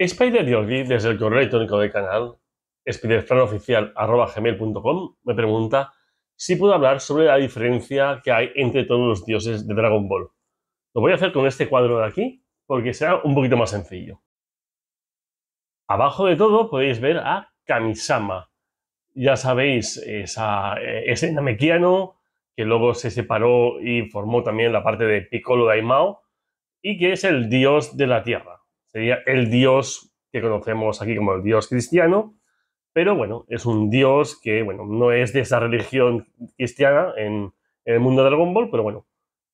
Spider desde el correo electrónico del canal, spiderfranoficial.com, me pregunta si puedo hablar sobre la diferencia que hay entre todos los dioses de Dragon Ball. Lo voy a hacer con este cuadro de aquí, porque será un poquito más sencillo. Abajo de todo podéis ver a Kamisama. Ya sabéis, esa, eh, ese namekiano que luego se separó y formó también la parte de Piccolo Daimao, y que es el dios de la tierra. Sería el Dios que conocemos aquí como el Dios cristiano, pero bueno, es un Dios que, bueno, no es de esa religión cristiana en, el mundo de Dragon Ball, pero bueno,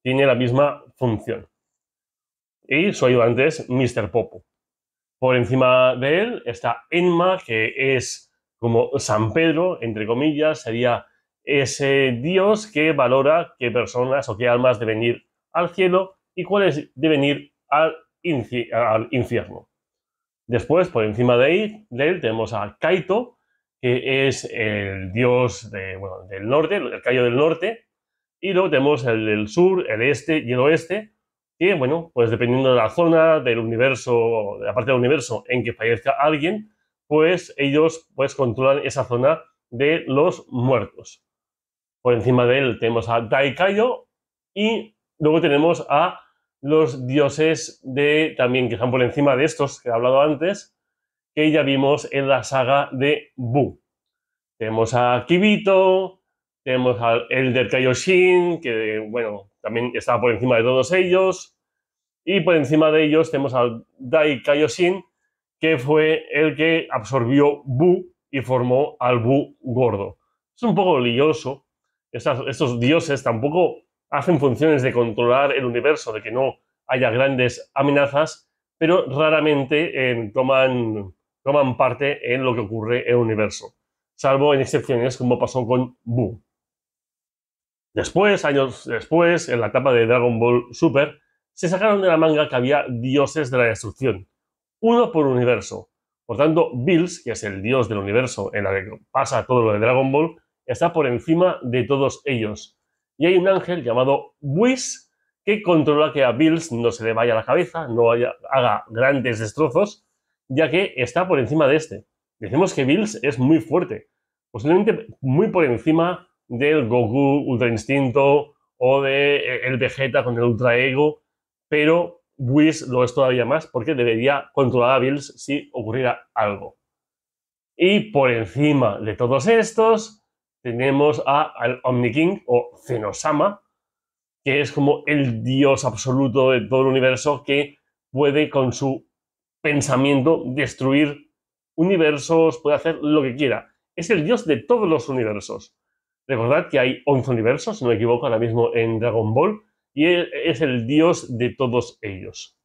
tiene la misma función. Y su ayudante es Mr. Popo. Por encima de él está Enma, que es como San Pedro, entre comillas, sería ese Dios que valora qué personas o qué almas deben ir al cielo y cuáles deben ir al al infierno. Después, por encima de él, tenemos a Kaito, que es el dios del norte, el Kaito del norte, y luego tenemos el del sur, el este y el oeste, y bueno, pues dependiendo de la zona, del universo, de la parte del universo en que fallezca alguien, pues ellos pues controlan esa zona de los muertos. Por encima de él tenemos a Daikayo y luego tenemos a los dioses de, también que están por encima de estos que he hablado antes, que ya vimos en la saga de Bu. Tenemos a Kibito, tenemos al Elder Kaioshin, que bueno, también estaba por encima de todos ellos, y por encima de ellos tenemos al Dai Kaioshin, que fue el que absorbió Bu y formó al Bu gordo. Es un poco lioso. estos dioses tampoco hacen funciones de controlar el universo, de que no haya grandes amenazas, pero raramente eh, toman, toman parte en lo que ocurre en el universo, salvo en excepciones como pasó con Boo. Después, años después, en la etapa de Dragon Ball Super, se sacaron de la manga que había dioses de la destrucción, uno por universo. Por tanto, Bills, que es el dios del universo en la que pasa todo lo de Dragon Ball, está por encima de todos ellos y hay un ángel llamado Whis que controla que a Bills no se le vaya la cabeza, no haga grandes destrozos, ya que está por encima de este. Decimos que Bills es muy fuerte, posiblemente muy por encima del Goku Ultra Instinto o de eh, el Vegeta con el Ultra Ego, pero Whis lo es todavía más porque debería controlar a Bills si ocurriera algo. Y por encima de todos estos, tenemos a, Omni-King o Zenosama, que es como el dios absoluto de todo el universo que puede con su pensamiento destruir universos, puede hacer lo que quiera. Es el dios de todos los universos. Recordad que hay 11 universos, si no me equivoco, ahora mismo en Dragon Ball, y es el dios de todos ellos.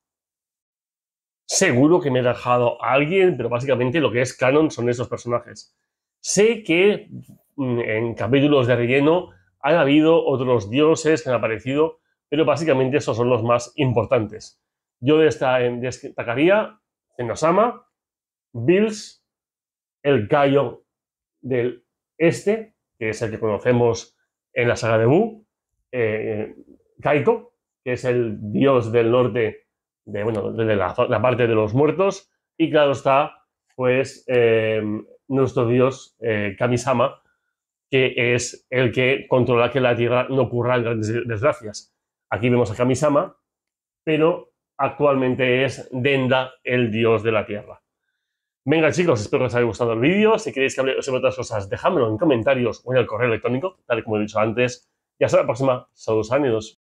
Seguro que me he dejado a alguien, pero básicamente lo que es canon son esos personajes. Sé que Mm, en capítulos de relleno han habido otros dioses que han aparecido, pero básicamente esos son los más importantes. Yo destacaría Zenosama, Bills, el Gallo del Este, que es el que conocemos en la saga de Mu, eh, Kaiko, que es el dios del norte de, bueno, de la, parte de los muertos, y claro está, pues eh, nuestro dios eh, Kamisama, que es el que controla que la Tierra no ocurra grandes desgracias. Aquí vemos a Kamisama, pero actualmente es Denda, el dios de la Tierra. Venga chicos, espero que os haya gustado el vídeo. Si queréis que hable sobre otras cosas, dejadmelo en comentarios o en el correo electrónico, tal y como he dicho antes. Y hasta la próxima. Saludos, amigos.